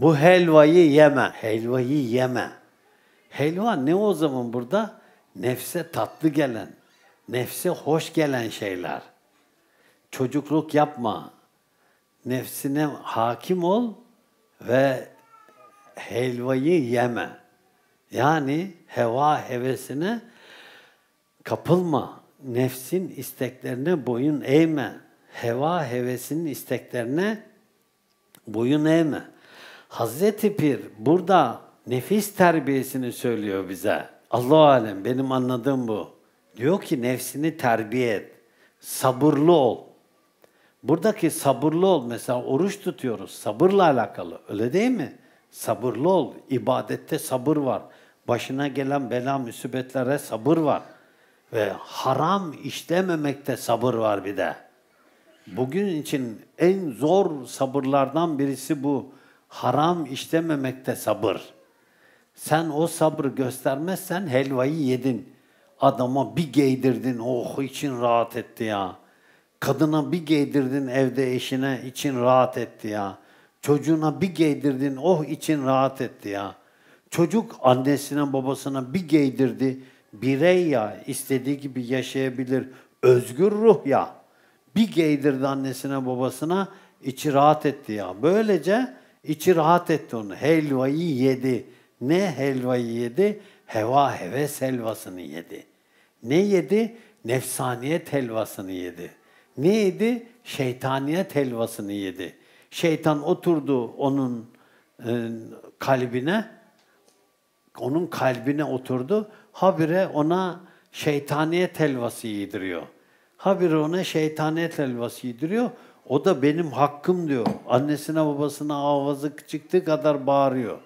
Bu helvayı yeme, helvayı yeme. Helva ne o zaman burada? Nefse tatlı gelen, nefse hoş gelen şeyler. Çocukluk yapma. Nefsine hakim ol ve helvayı yeme. Yani heva hevesine kapılma. Nefsin isteklerine boyun eğme. Heva hevesinin isteklerine boyun eğme. Hazreti Pir burada nefis terbiyesini söylüyor bize. Allah alem benim anladığım bu. Diyor ki nefsini terbiye et. Sabırlı ol. Buradaki sabırlı ol mesela oruç tutuyoruz. Sabırla alakalı. Öyle değil mi? Sabırlı ol. İbadette sabır var. Başına gelen bela müsibetlere sabır var. Ve haram işlememekte sabır var bir de. Bugün için en zor sabırlardan birisi bu haram işlememekte sabır. Sen o sabrı göstermezsen helvayı yedin. Adama bir giydirdin, oh için rahat etti ya. Kadına bir giydirdin evde eşine, için rahat etti ya. Çocuğuna bir giydirdin, oh için rahat etti ya. Çocuk annesine babasına bir giydirdi, birey ya, istediği gibi yaşayabilir, özgür ruh ya. Bir giydirdi annesine babasına, içi rahat etti ya. Böylece İçi rahat etti onu. Helvayı yedi. Ne helvayı yedi? Heva heves helvasını yedi. Ne yedi? Nefsaniyet helvasını yedi. Ne yedi? Şeytaniyet helvasını yedi. Şeytan oturdu onun e, kalbine. Onun kalbine oturdu. Habire ona şeytaniyet helvası yediriyor. Habire ona şeytaniyet helvası yediriyor. O da benim hakkım diyor. Annesine babasına avazı çıktığı kadar bağırıyor.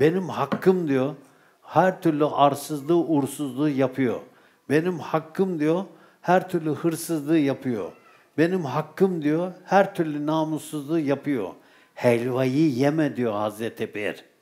Benim hakkım diyor. Her türlü arsızlığı, uğursuzluğu yapıyor. Benim hakkım diyor. Her türlü hırsızlığı yapıyor. Benim hakkım diyor. Her türlü namussuzluğu yapıyor. Helvayı yeme diyor Hazreti Peygamber.